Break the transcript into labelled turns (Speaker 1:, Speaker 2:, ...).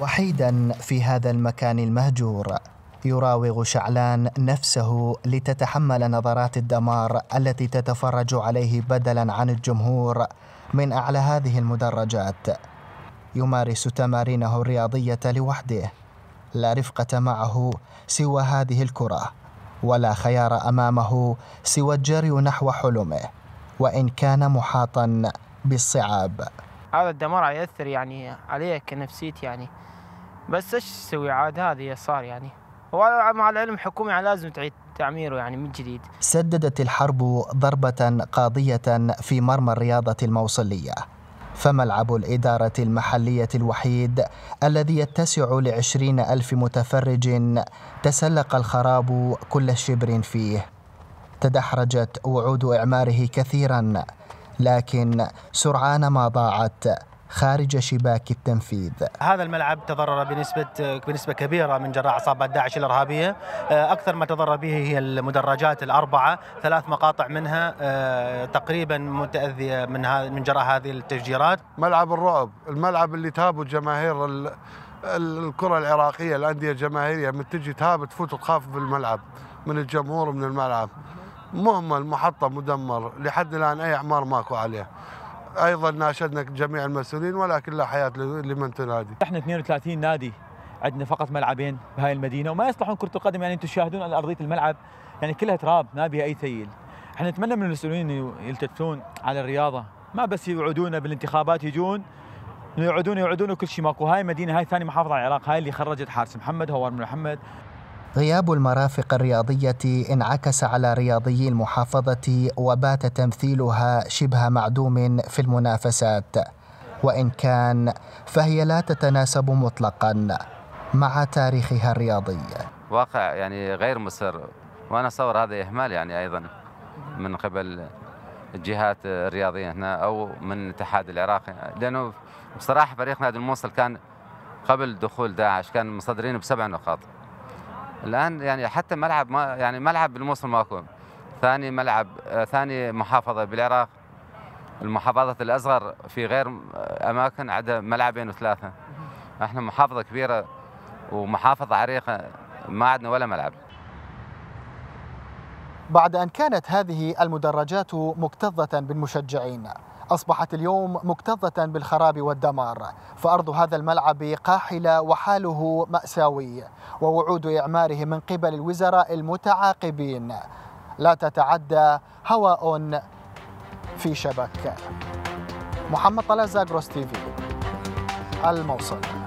Speaker 1: وحيدا في هذا المكان المهجور يراوغ شعلان نفسه لتتحمل نظرات الدمار التي تتفرج عليه بدلا عن الجمهور من اعلى هذه المدرجات يمارس تمارينه الرياضيه لوحده لا رفقه معه سوى هذه الكره ولا خيار امامه سوى الجري نحو حلمه وان كان محاطا بالصعاب هذا الدمار يأثر يعني علي كنفسيتي يعني بس ايش تسوي عاد هذا صار يعني هو مع العلم حكومي يعني لازم تعيد تعميره يعني من جديد سددت الحرب ضربة قاضية في مرمى الرياضة الموصلية فملعب الإدارة المحلية الوحيد الذي يتسع لعشرين ألف متفرج تسلق الخراب كل شبر فيه تدحرجت وعود إعماره كثيراً لكن سرعان ما ضاعت خارج شباك التنفيذ هذا الملعب تضرر بنسبة بنسبة كبيرة من جراء عصابات داعش الإرهابية آه، أكثر ما تضرر به هي المدرجات الأربعة ثلاث مقاطع منها آه، تقريبا
Speaker 2: متأذية من من جراء هذه التفجيرات ملعب الرعب الملعب اللي تابوا جماهير الكرة العراقية الأندية الجماهيرية من تجي تهاب تفوت وتخاف بالملعب من الجمهور من الملعب مهمل محطة مدمر لحد الآن أي إعمار ماكو عليه ايضا ناشدنا جميع المسؤولين ولكن لا حياه لمن تنادي. احنا 32 نادي عندنا فقط ملعبين بهاي المدينه وما يصلحون كره القدم يعني انتم تشاهدون على
Speaker 1: ارضيه الملعب يعني كلها تراب ما بها اي تيل. احنا نتمنى من المسؤولين يلتفتون على الرياضه ما بس يوعدونا بالانتخابات يجون يوعدون يوعدون وكل شيء ماكو هاي المدينه هاي ثاني محافظه على العراق هاي اللي خرجت حارس محمد هوار محمد غياب المرافق الرياضية انعكس على رياضيي المحافظة وبات تمثيلها شبه معدوم في المنافسات وإن كان فهي لا تتناسب مطلقا مع تاريخها الرياضي
Speaker 2: واقع يعني غير مصر وأنا أصور هذا إهمال يعني أيضا من قبل الجهات الرياضية هنا أو من الاتحاد العراقي لأنه بصراحة فريق نادي الموصل كان قبل دخول داعش كان مصدرين بسبع نقاط الان يعني حتى ملعب ما يعني ملعب بالموصل ماكو ثاني ملعب آه، ثاني محافظه بالعراق المحافظات الاصغر في غير اماكن عدا ملعبين وثلاثه احنا محافظه كبيره ومحافظه عريقه ما عندنا ولا ملعب
Speaker 1: بعد أن كانت هذه المدرجات مكتظة بالمشجعين أصبحت اليوم مكتظة بالخراب والدمار فأرض هذا الملعب قاحلة وحاله مأساوي ووعود إعماره من قبل الوزراء المتعاقبين لا تتعدى هواء في شبك محمد طلازا جروس تيفي الموصل